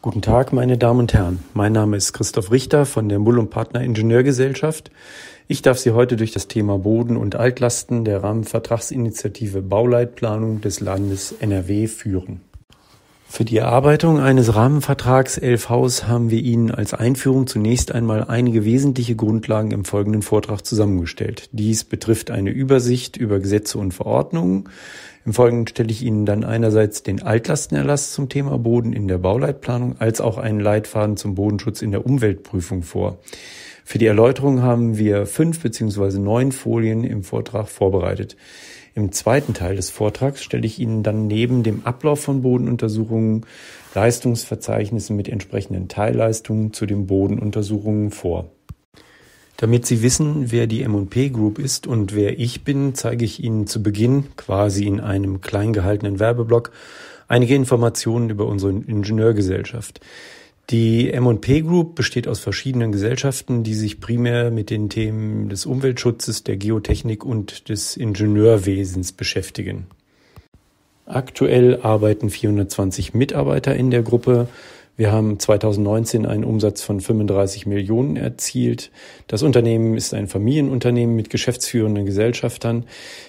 Guten Tag, meine Damen und Herren. Mein Name ist Christoph Richter von der Mull und Partner Ingenieurgesellschaft. Ich darf Sie heute durch das Thema Boden und Altlasten der Rahmenvertragsinitiative Bauleitplanung des Landes NRW führen. Für die Erarbeitung eines Rahmenvertrags LVs haben wir Ihnen als Einführung zunächst einmal einige wesentliche Grundlagen im folgenden Vortrag zusammengestellt. Dies betrifft eine Übersicht über Gesetze und Verordnungen. Im Folgenden stelle ich Ihnen dann einerseits den Altlastenerlass zum Thema Boden in der Bauleitplanung als auch einen Leitfaden zum Bodenschutz in der Umweltprüfung vor. Für die Erläuterung haben wir fünf beziehungsweise neun Folien im Vortrag vorbereitet. Im zweiten Teil des Vortrags stelle ich Ihnen dann neben dem Ablauf von Bodenuntersuchungen Leistungsverzeichnisse mit entsprechenden Teilleistungen zu den Bodenuntersuchungen vor. Damit Sie wissen, wer die MP Group ist und wer ich bin, zeige ich Ihnen zu Beginn, quasi in einem klein gehaltenen Werbeblock, einige Informationen über unsere Ingenieurgesellschaft. Die M&P Group besteht aus verschiedenen Gesellschaften, die sich primär mit den Themen des Umweltschutzes, der Geotechnik und des Ingenieurwesens beschäftigen. Aktuell arbeiten 420 Mitarbeiter in der Gruppe. Wir haben 2019 einen Umsatz von 35 Millionen erzielt. Das Unternehmen ist ein Familienunternehmen mit geschäftsführenden Gesellschaftern.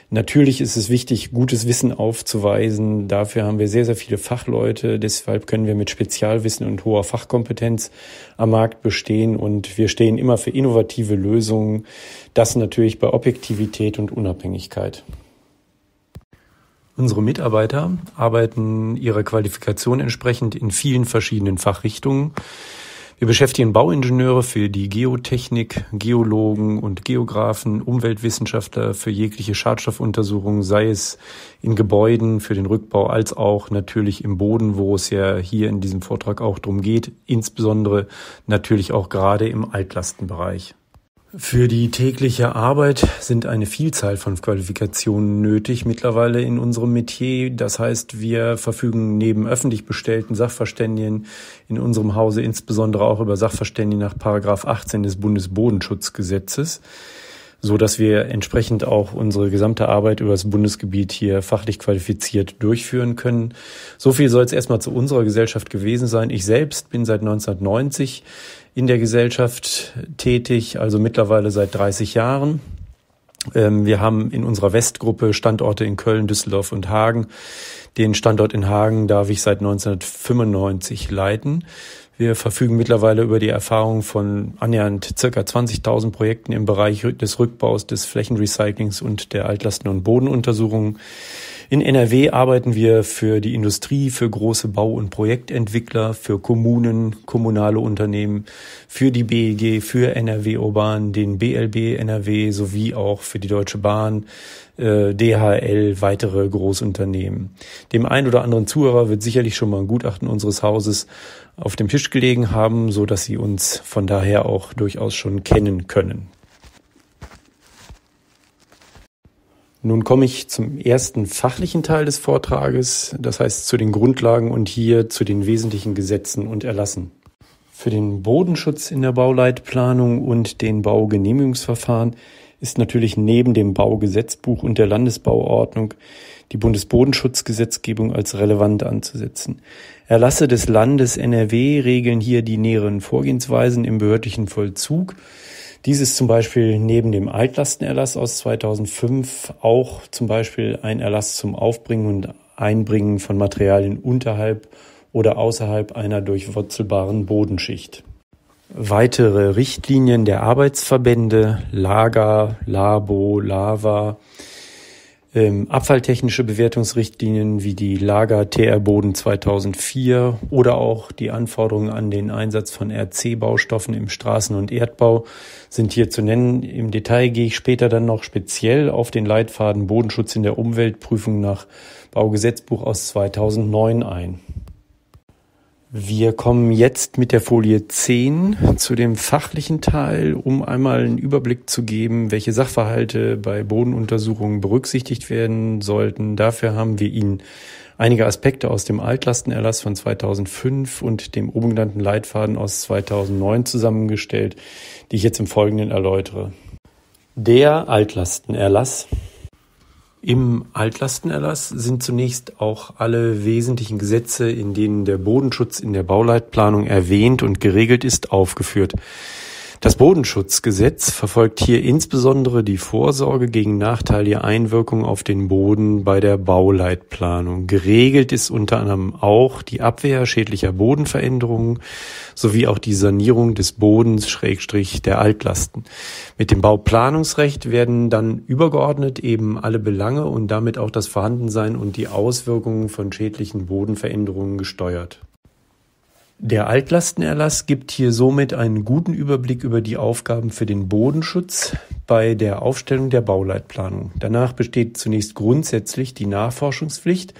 Natürlich ist es wichtig, gutes Wissen aufzuweisen. Dafür haben wir sehr, sehr viele Fachleute. Deshalb können wir mit Spezialwissen und hoher Fachkompetenz am Markt bestehen. Und wir stehen immer für innovative Lösungen. Das natürlich bei Objektivität und Unabhängigkeit. Unsere Mitarbeiter arbeiten ihrer Qualifikation entsprechend in vielen verschiedenen Fachrichtungen. Wir beschäftigen Bauingenieure für die Geotechnik, Geologen und Geografen, Umweltwissenschaftler für jegliche Schadstoffuntersuchungen, sei es in Gebäuden für den Rückbau als auch natürlich im Boden, wo es ja hier in diesem Vortrag auch drum geht, insbesondere natürlich auch gerade im Altlastenbereich. Für die tägliche Arbeit sind eine Vielzahl von Qualifikationen nötig mittlerweile in unserem Metier. Das heißt, wir verfügen neben öffentlich bestellten Sachverständigen in unserem Hause insbesondere auch über Sachverständigen nach 18 des Bundesbodenschutzgesetzes so dass wir entsprechend auch unsere gesamte Arbeit über das Bundesgebiet hier fachlich qualifiziert durchführen können. So viel soll es erstmal zu unserer Gesellschaft gewesen sein. Ich selbst bin seit 1990 in der Gesellschaft tätig, also mittlerweile seit 30 Jahren. Ähm, wir haben in unserer Westgruppe Standorte in Köln, Düsseldorf und Hagen. Den Standort in Hagen darf ich seit 1995 leiten. Wir verfügen mittlerweile über die Erfahrung von annähernd circa 20.000 Projekten im Bereich des Rückbaus, des Flächenrecyclings und der Altlasten- und Bodenuntersuchungen. In NRW arbeiten wir für die Industrie, für große Bau- und Projektentwickler, für Kommunen, kommunale Unternehmen, für die BEG, für NRW Urban, den BLB NRW sowie auch für die Deutsche Bahn, äh, DHL, weitere Großunternehmen. Dem ein oder anderen Zuhörer wird sicherlich schon mal ein Gutachten unseres Hauses auf dem Tisch gelegen haben, so dass sie uns von daher auch durchaus schon kennen können. Nun komme ich zum ersten fachlichen Teil des Vortrages, das heißt zu den Grundlagen und hier zu den wesentlichen Gesetzen und Erlassen. Für den Bodenschutz in der Bauleitplanung und den Baugenehmigungsverfahren ist natürlich neben dem Baugesetzbuch und der Landesbauordnung die Bundesbodenschutzgesetzgebung als relevant anzusetzen. Erlasse des Landes NRW regeln hier die näheren Vorgehensweisen im behördlichen Vollzug. Dies ist zum Beispiel neben dem Altlastenerlass aus 2005 auch zum Beispiel ein Erlass zum Aufbringen und Einbringen von Materialien unterhalb oder außerhalb einer durchwurzelbaren Bodenschicht. Weitere Richtlinien der Arbeitsverbände Lager, Labo, Lava ähm, abfalltechnische Bewertungsrichtlinien wie die Lager TR Boden 2004 oder auch die Anforderungen an den Einsatz von RC-Baustoffen im Straßen- und Erdbau sind hier zu nennen. Im Detail gehe ich später dann noch speziell auf den Leitfaden Bodenschutz in der Umweltprüfung nach Baugesetzbuch aus 2009 ein. Wir kommen jetzt mit der Folie 10 zu dem fachlichen Teil, um einmal einen Überblick zu geben, welche Sachverhalte bei Bodenuntersuchungen berücksichtigt werden sollten. Dafür haben wir Ihnen einige Aspekte aus dem Altlastenerlass von 2005 und dem oben genannten Leitfaden aus 2009 zusammengestellt, die ich jetzt im Folgenden erläutere. Der Altlastenerlass im Altlastenerlass sind zunächst auch alle wesentlichen Gesetze, in denen der Bodenschutz in der Bauleitplanung erwähnt und geregelt ist, aufgeführt. Das Bodenschutzgesetz verfolgt hier insbesondere die Vorsorge gegen nachteilige Einwirkungen auf den Boden bei der Bauleitplanung. Geregelt ist unter anderem auch die Abwehr schädlicher Bodenveränderungen sowie auch die Sanierung des Bodens Schrägstrich der Altlasten. Mit dem Bauplanungsrecht werden dann übergeordnet eben alle Belange und damit auch das Vorhandensein und die Auswirkungen von schädlichen Bodenveränderungen gesteuert. Der Altlastenerlass gibt hier somit einen guten Überblick über die Aufgaben für den Bodenschutz bei der Aufstellung der Bauleitplanung. Danach besteht zunächst grundsätzlich die Nachforschungspflicht,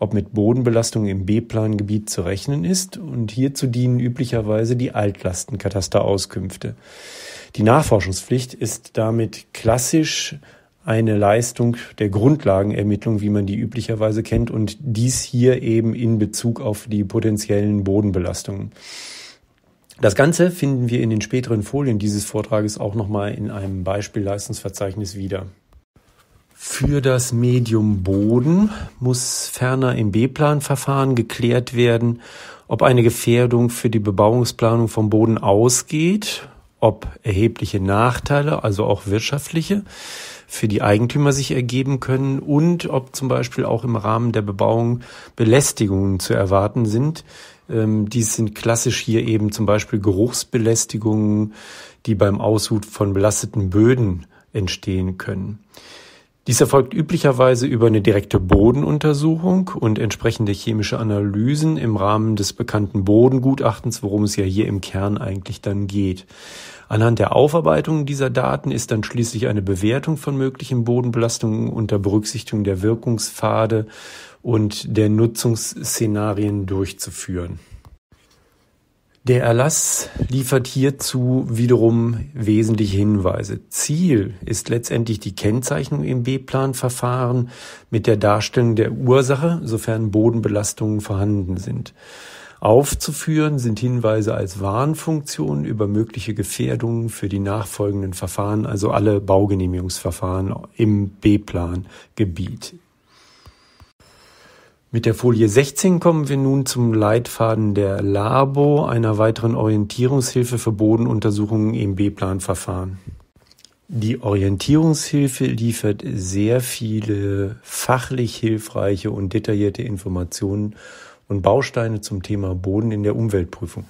ob mit Bodenbelastung im b plangebiet zu rechnen ist, und hierzu dienen üblicherweise die Altlastenkatasterauskünfte. Die Nachforschungspflicht ist damit klassisch eine Leistung der Grundlagenermittlung, wie man die üblicherweise kennt, und dies hier eben in Bezug auf die potenziellen Bodenbelastungen. Das Ganze finden wir in den späteren Folien dieses Vortrages auch nochmal in einem Beispielleistungsverzeichnis wieder. Für das Medium Boden muss ferner im B-Plan-Verfahren geklärt werden, ob eine Gefährdung für die Bebauungsplanung vom Boden ausgeht ob erhebliche Nachteile, also auch wirtschaftliche, für die Eigentümer sich ergeben können und ob zum Beispiel auch im Rahmen der Bebauung Belästigungen zu erwarten sind. Ähm, dies sind klassisch hier eben zum Beispiel Geruchsbelästigungen, die beim Aushut von belasteten Böden entstehen können. Dies erfolgt üblicherweise über eine direkte Bodenuntersuchung und entsprechende chemische Analysen im Rahmen des bekannten Bodengutachtens, worum es ja hier im Kern eigentlich dann geht. Anhand der Aufarbeitung dieser Daten ist dann schließlich eine Bewertung von möglichen Bodenbelastungen unter Berücksichtigung der Wirkungspfade und der Nutzungsszenarien durchzuführen. Der Erlass liefert hierzu wiederum wesentliche Hinweise. Ziel ist letztendlich die Kennzeichnung im B-Plan-Verfahren mit der Darstellung der Ursache, sofern Bodenbelastungen vorhanden sind. Aufzuführen sind Hinweise als Warnfunktion über mögliche Gefährdungen für die nachfolgenden Verfahren, also alle Baugenehmigungsverfahren im B-Plan-Gebiet. Mit der Folie 16 kommen wir nun zum Leitfaden der LABO, einer weiteren Orientierungshilfe für Bodenuntersuchungen im B-Plan-Verfahren. Die Orientierungshilfe liefert sehr viele fachlich hilfreiche und detaillierte Informationen und Bausteine zum Thema Boden in der Umweltprüfung.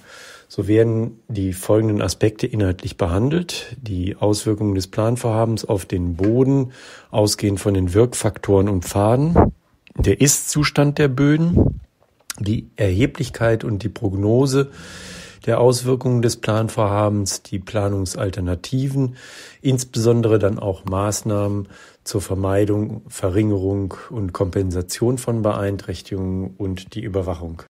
So werden die folgenden Aspekte inhaltlich behandelt. Die Auswirkungen des Planvorhabens auf den Boden, ausgehend von den Wirkfaktoren und Pfaden, der Ist-Zustand der Böden, die Erheblichkeit und die Prognose der Auswirkungen des Planvorhabens, die Planungsalternativen, insbesondere dann auch Maßnahmen zur Vermeidung, Verringerung und Kompensation von Beeinträchtigungen und die Überwachung.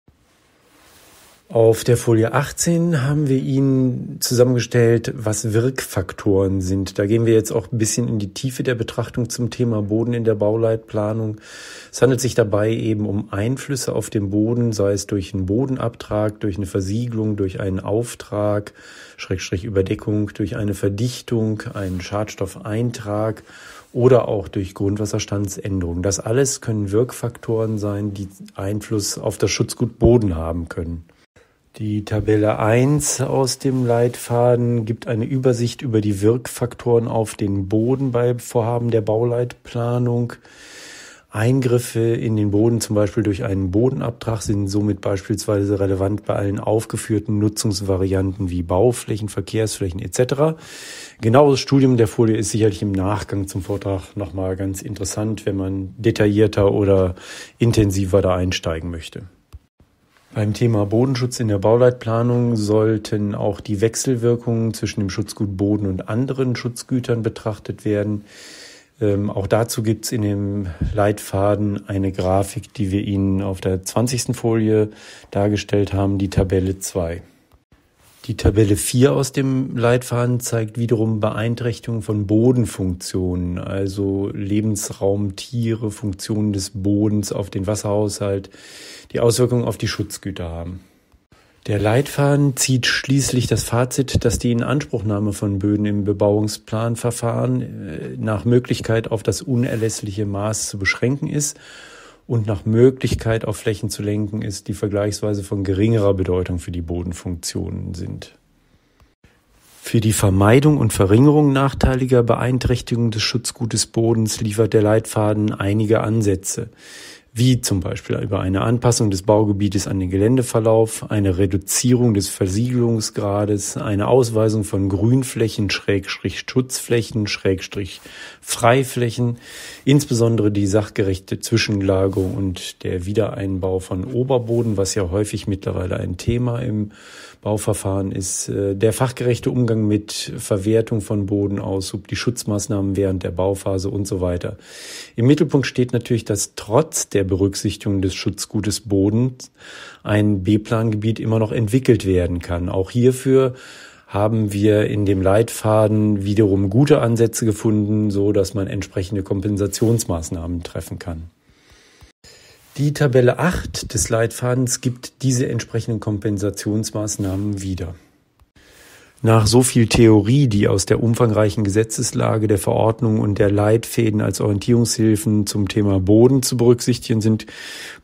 Auf der Folie 18 haben wir Ihnen zusammengestellt, was Wirkfaktoren sind. Da gehen wir jetzt auch ein bisschen in die Tiefe der Betrachtung zum Thema Boden in der Bauleitplanung. Es handelt sich dabei eben um Einflüsse auf den Boden, sei es durch einen Bodenabtrag, durch eine Versiegelung, durch einen Auftrag, Schrägstrich Überdeckung, durch eine Verdichtung, einen Schadstoffeintrag oder auch durch Grundwasserstandsänderung. Das alles können Wirkfaktoren sein, die Einfluss auf das Schutzgut Boden haben können. Die Tabelle 1 aus dem Leitfaden gibt eine Übersicht über die Wirkfaktoren auf den Boden bei Vorhaben der Bauleitplanung. Eingriffe in den Boden, zum Beispiel durch einen Bodenabtrag, sind somit beispielsweise relevant bei allen aufgeführten Nutzungsvarianten wie Bauflächen, Verkehrsflächen etc. Genaues Studium der Folie ist sicherlich im Nachgang zum Vortrag nochmal ganz interessant, wenn man detaillierter oder intensiver da einsteigen möchte. Beim Thema Bodenschutz in der Bauleitplanung sollten auch die Wechselwirkungen zwischen dem Schutzgut Boden und anderen Schutzgütern betrachtet werden. Ähm, auch dazu gibt es in dem Leitfaden eine Grafik, die wir Ihnen auf der 20. Folie dargestellt haben, die Tabelle 2. Die Tabelle 4 aus dem Leitfaden zeigt wiederum Beeinträchtigungen von Bodenfunktionen, also Lebensraum, Tiere, Funktionen des Bodens auf den Wasserhaushalt, die Auswirkungen auf die Schutzgüter haben. Der Leitfaden zieht schließlich das Fazit, dass die Inanspruchnahme von Böden im Bebauungsplanverfahren äh, nach Möglichkeit auf das unerlässliche Maß zu beschränken ist und nach Möglichkeit auf Flächen zu lenken ist, die vergleichsweise von geringerer Bedeutung für die Bodenfunktionen sind. Für die Vermeidung und Verringerung nachteiliger Beeinträchtigung des Schutzgutes Bodens liefert der Leitfaden einige Ansätze wie zum Beispiel über eine Anpassung des Baugebietes an den Geländeverlauf, eine Reduzierung des Versiegelungsgrades, eine Ausweisung von Grünflächen, Schrägstrich Schutzflächen, Schrägstrich Freiflächen, insbesondere die sachgerechte Zwischenlagerung und der Wiedereinbau von Oberboden, was ja häufig mittlerweile ein Thema im Bauverfahren ist äh, der fachgerechte Umgang mit Verwertung von Bodenaushub, die Schutzmaßnahmen während der Bauphase und so weiter. Im Mittelpunkt steht natürlich, dass trotz der Berücksichtigung des Schutzgutes Bodens ein B-Plangebiet immer noch entwickelt werden kann. Auch hierfür haben wir in dem Leitfaden wiederum gute Ansätze gefunden, so dass man entsprechende Kompensationsmaßnahmen treffen kann. Die Tabelle 8 des Leitfadens gibt diese entsprechenden Kompensationsmaßnahmen wieder. Nach so viel Theorie, die aus der umfangreichen Gesetzeslage der Verordnung und der Leitfäden als Orientierungshilfen zum Thema Boden zu berücksichtigen sind,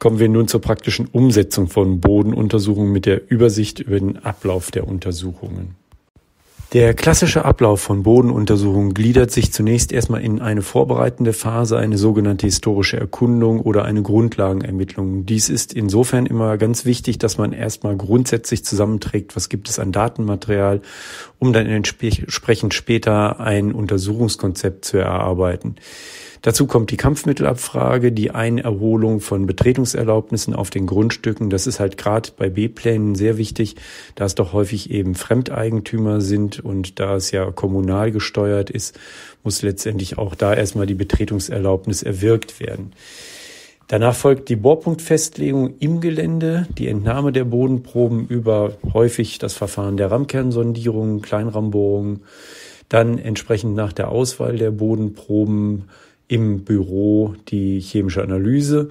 kommen wir nun zur praktischen Umsetzung von Bodenuntersuchungen mit der Übersicht über den Ablauf der Untersuchungen. Der klassische Ablauf von Bodenuntersuchungen gliedert sich zunächst erstmal in eine vorbereitende Phase, eine sogenannte historische Erkundung oder eine Grundlagenermittlung. Dies ist insofern immer ganz wichtig, dass man erstmal grundsätzlich zusammenträgt, was gibt es an Datenmaterial, um dann entsprechend später ein Untersuchungskonzept zu erarbeiten. Dazu kommt die Kampfmittelabfrage, die Einerholung von Betretungserlaubnissen auf den Grundstücken. Das ist halt gerade bei B-Plänen sehr wichtig, da es doch häufig eben Fremdeigentümer sind, und da es ja kommunal gesteuert ist, muss letztendlich auch da erstmal die Betretungserlaubnis erwirkt werden. Danach folgt die Bohrpunktfestlegung im Gelände, die Entnahme der Bodenproben über häufig das Verfahren der Rammkernsondierung, Kleinrammbohrungen, dann entsprechend nach der Auswahl der Bodenproben im Büro die chemische Analyse.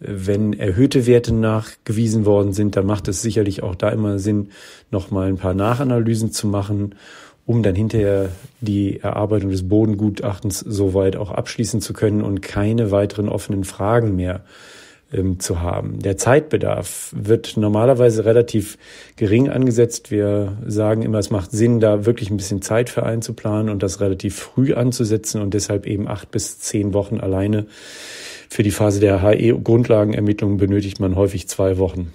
Wenn erhöhte Werte nachgewiesen worden sind, dann macht es sicherlich auch da immer Sinn, nochmal ein paar Nachanalysen zu machen, um dann hinterher die Erarbeitung des Bodengutachtens soweit auch abschließen zu können und keine weiteren offenen Fragen mehr äh, ähm, zu haben. Der Zeitbedarf wird normalerweise relativ gering angesetzt. Wir sagen immer, es macht Sinn, da wirklich ein bisschen Zeit für einzuplanen und das relativ früh anzusetzen und deshalb eben acht bis zehn Wochen alleine. Für die Phase der he grundlagenermittlung benötigt man häufig zwei Wochen.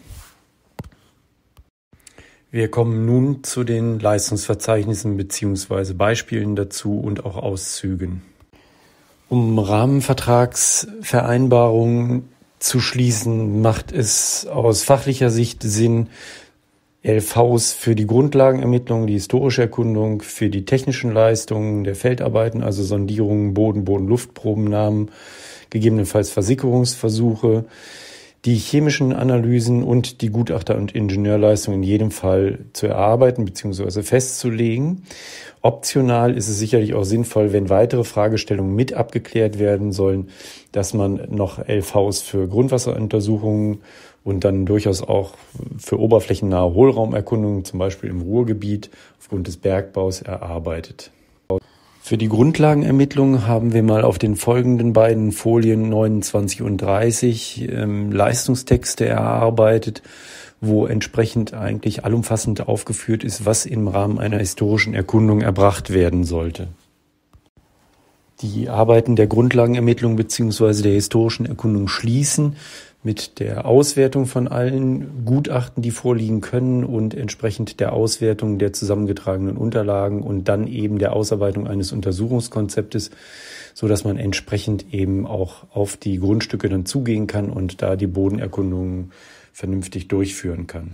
Wir kommen nun zu den Leistungsverzeichnissen bzw. Beispielen dazu und auch Auszügen. Um Rahmenvertragsvereinbarungen zu schließen? Macht es aus fachlicher Sicht Sinn, LVs für die Grundlagenermittlung, die historische Erkundung, für die technischen Leistungen der Feldarbeiten, also Sondierungen, Boden, Boden, Luftprobennahmen, gegebenenfalls Versickerungsversuche, die chemischen Analysen und die Gutachter- und Ingenieurleistung in jedem Fall zu erarbeiten bzw. festzulegen. Optional ist es sicherlich auch sinnvoll, wenn weitere Fragestellungen mit abgeklärt werden sollen, dass man noch LVs für Grundwasseruntersuchungen und dann durchaus auch für oberflächennahe Hohlraumerkundungen, zum Beispiel im Ruhrgebiet, aufgrund des Bergbaus erarbeitet. Für die Grundlagenermittlung haben wir mal auf den folgenden beiden Folien 29 und 30 ähm, Leistungstexte erarbeitet, wo entsprechend eigentlich allumfassend aufgeführt ist, was im Rahmen einer historischen Erkundung erbracht werden sollte. Die Arbeiten der Grundlagenermittlung beziehungsweise der historischen Erkundung schließen mit der Auswertung von allen Gutachten, die vorliegen können und entsprechend der Auswertung der zusammengetragenen Unterlagen und dann eben der Ausarbeitung eines Untersuchungskonzeptes, so dass man entsprechend eben auch auf die Grundstücke dann zugehen kann und da die Bodenerkundungen vernünftig durchführen kann.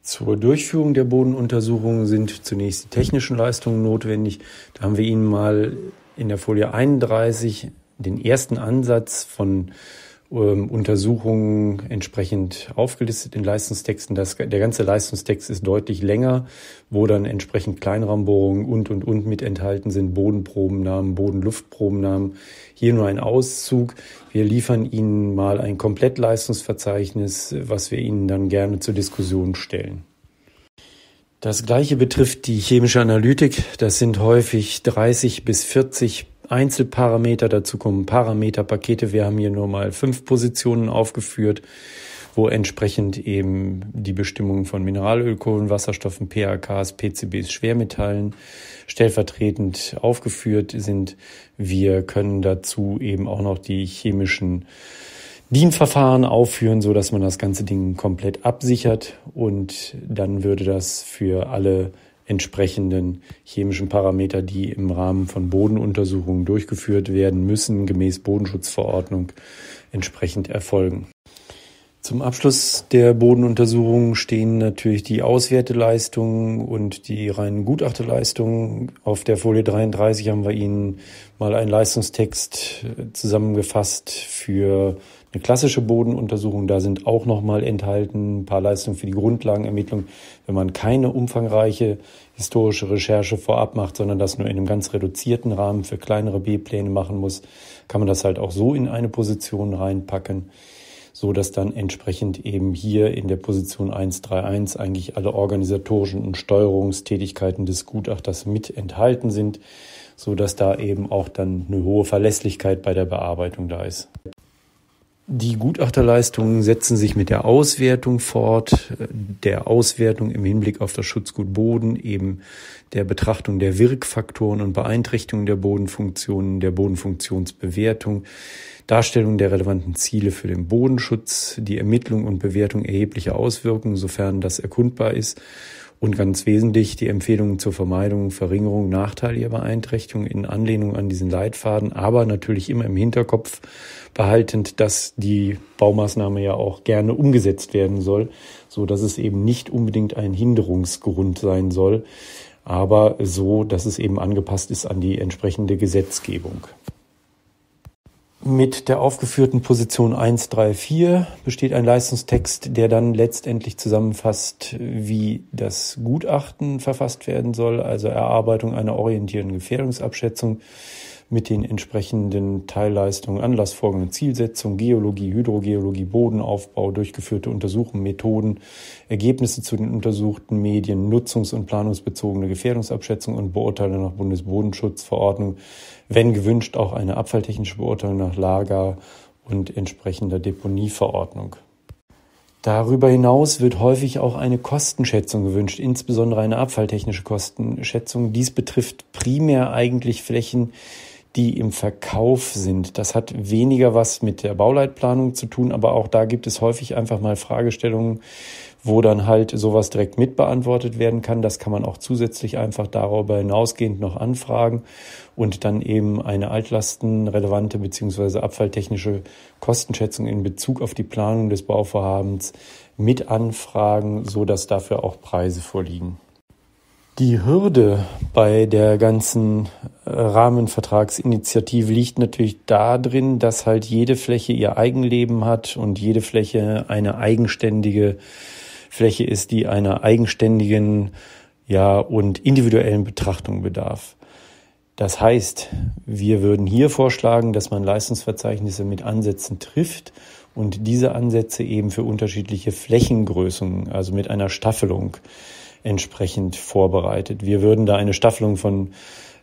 Zur Durchführung der Bodenuntersuchungen sind zunächst die technischen Leistungen notwendig. Da haben wir Ihnen mal in der Folie 31 den ersten Ansatz von ähm, Untersuchungen entsprechend aufgelistet in Leistungstexten. Das, der ganze Leistungstext ist deutlich länger, wo dann entsprechend Kleinrahmenbohrungen und und und mit enthalten sind, Bodenprobennamen, Bodenluftprobennamen. Hier nur ein Auszug. Wir liefern Ihnen mal ein Komplettleistungsverzeichnis, was wir Ihnen dann gerne zur Diskussion stellen. Das gleiche betrifft die chemische Analytik. Das sind häufig 30 bis 40 Einzelparameter, dazu kommen Parameterpakete. Wir haben hier nur mal fünf Positionen aufgeführt, wo entsprechend eben die Bestimmungen von Mineralölkohlen, Wasserstoffen, PAKs, PCBs, Schwermetallen stellvertretend aufgeführt sind. Wir können dazu eben auch noch die chemischen DIN-Verfahren aufführen, so dass man das ganze Ding komplett absichert und dann würde das für alle entsprechenden chemischen Parameter, die im Rahmen von Bodenuntersuchungen durchgeführt werden müssen, gemäß Bodenschutzverordnung entsprechend erfolgen. Zum Abschluss der Bodenuntersuchungen stehen natürlich die Auswerteleistungen und die reinen Gutachteleistungen. Auf der Folie 33 haben wir Ihnen mal einen Leistungstext äh, zusammengefasst für eine klassische Bodenuntersuchung. Da sind auch nochmal enthalten ein paar Leistungen für die Grundlagenermittlung, wenn man keine umfangreiche historische Recherche vorab macht, sondern das nur in einem ganz reduzierten Rahmen für kleinere B-Pläne machen muss, kann man das halt auch so in eine Position reinpacken, so dass dann entsprechend eben hier in der Position 131 eigentlich alle organisatorischen und Steuerungstätigkeiten des Gutachters mit enthalten sind so dass da eben auch dann eine hohe Verlässlichkeit bei der Bearbeitung da ist. Die Gutachterleistungen setzen sich mit der Auswertung fort, der Auswertung im Hinblick auf das Schutzgut Boden, eben der Betrachtung der Wirkfaktoren und Beeinträchtigungen der Bodenfunktionen, der Bodenfunktionsbewertung, Darstellung der relevanten Ziele für den Bodenschutz, die Ermittlung und Bewertung erheblicher Auswirkungen, sofern das erkundbar ist und ganz wesentlich die Empfehlungen zur Vermeidung, Verringerung nachteiliger Beeinträchtigung in Anlehnung an diesen Leitfaden, aber natürlich immer im Hinterkopf behaltend, dass die Baumaßnahme ja auch gerne umgesetzt werden soll, so dass es eben nicht unbedingt ein Hinderungsgrund sein soll, aber so, dass es eben angepasst ist an die entsprechende Gesetzgebung. Mit der aufgeführten Position 134 besteht ein Leistungstext, der dann letztendlich zusammenfasst, wie das Gutachten verfasst werden soll, also Erarbeitung einer orientierenden Gefährdungsabschätzung, mit den entsprechenden Teilleistungen, Anlassfolgen, Zielsetzungen, Geologie, Hydrogeologie, Bodenaufbau, durchgeführte Untersuchungen, Methoden, Ergebnisse zu den untersuchten Medien, nutzungs- und planungsbezogene Gefährdungsabschätzung und Beurteilung nach Bundesbodenschutzverordnung, wenn gewünscht auch eine abfalltechnische Beurteilung nach Lager und entsprechender Deponieverordnung. Darüber hinaus wird häufig auch eine Kostenschätzung gewünscht, insbesondere eine abfalltechnische Kostenschätzung. Dies betrifft primär eigentlich Flächen, die im Verkauf sind. Das hat weniger was mit der Bauleitplanung zu tun, aber auch da gibt es häufig einfach mal Fragestellungen, wo dann halt sowas direkt mitbeantwortet werden kann. Das kann man auch zusätzlich einfach darüber hinausgehend noch anfragen und dann eben eine altlastenrelevante beziehungsweise abfalltechnische Kostenschätzung in Bezug auf die Planung des Bauvorhabens mit anfragen, so dass dafür auch Preise vorliegen. Die Hürde bei der ganzen äh, Rahmenvertragsinitiative liegt natürlich darin, dass halt jede Fläche ihr Eigenleben hat und jede Fläche eine eigenständige Fläche ist, die einer eigenständigen ja, und individuellen Betrachtung bedarf. Das heißt, wir würden hier vorschlagen, dass man Leistungsverzeichnisse mit Ansätzen trifft und diese Ansätze eben für unterschiedliche Flächengrößen, also mit einer Staffelung entsprechend vorbereitet. Wir würden da eine Staffelung von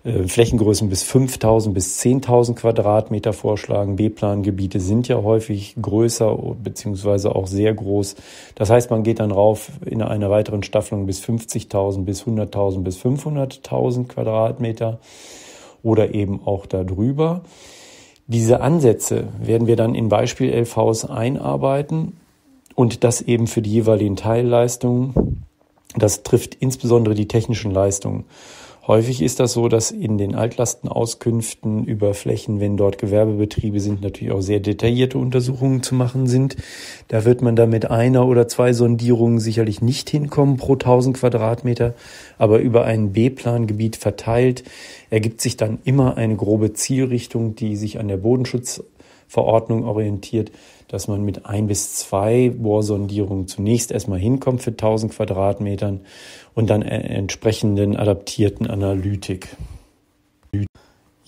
äh, Flächengrößen bis 5000 bis 10.000 Quadratmeter vorschlagen. B-Plan-Gebiete sind ja häufig größer beziehungsweise auch sehr groß. Das heißt, man geht dann rauf in einer weiteren Staffelung bis 50.000, bis 100.000, bis 500.000 Quadratmeter oder eben auch darüber. Diese Ansätze werden wir dann in Beispiel 11 Haus einarbeiten und das eben für die jeweiligen Teilleistungen das trifft insbesondere die technischen Leistungen. Häufig ist das so, dass in den Altlastenauskünften über Flächen, wenn dort Gewerbebetriebe sind, natürlich auch sehr detaillierte Untersuchungen zu machen sind. Da wird man da mit einer oder zwei Sondierungen sicherlich nicht hinkommen pro 1000 Quadratmeter. Aber über ein b plangebiet verteilt ergibt sich dann immer eine grobe Zielrichtung, die sich an der Bodenschutz Verordnung orientiert, dass man mit ein bis zwei Bohrsondierungen zunächst erstmal hinkommt für 1000 Quadratmetern und dann äh, entsprechenden adaptierten Analytik.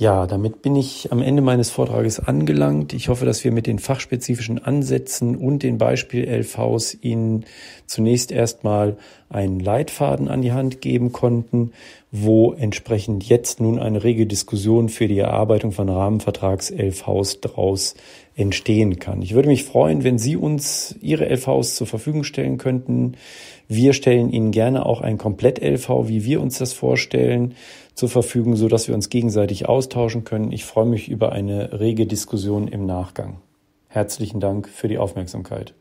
Ja, damit bin ich am Ende meines Vortrages angelangt. Ich hoffe, dass wir mit den fachspezifischen Ansätzen und den Beispiel-LVs Ihnen zunächst erstmal einen Leitfaden an die Hand geben konnten, wo entsprechend jetzt nun eine rege Diskussion für die Erarbeitung von Rahmenvertrags-LVs draus entstehen kann. Ich würde mich freuen, wenn Sie uns Ihre LVs zur Verfügung stellen könnten. Wir stellen Ihnen gerne auch ein Komplett-LV, wie wir uns das vorstellen zur Verfügung, sodass wir uns gegenseitig austauschen können. Ich freue mich über eine rege Diskussion im Nachgang. Herzlichen Dank für die Aufmerksamkeit.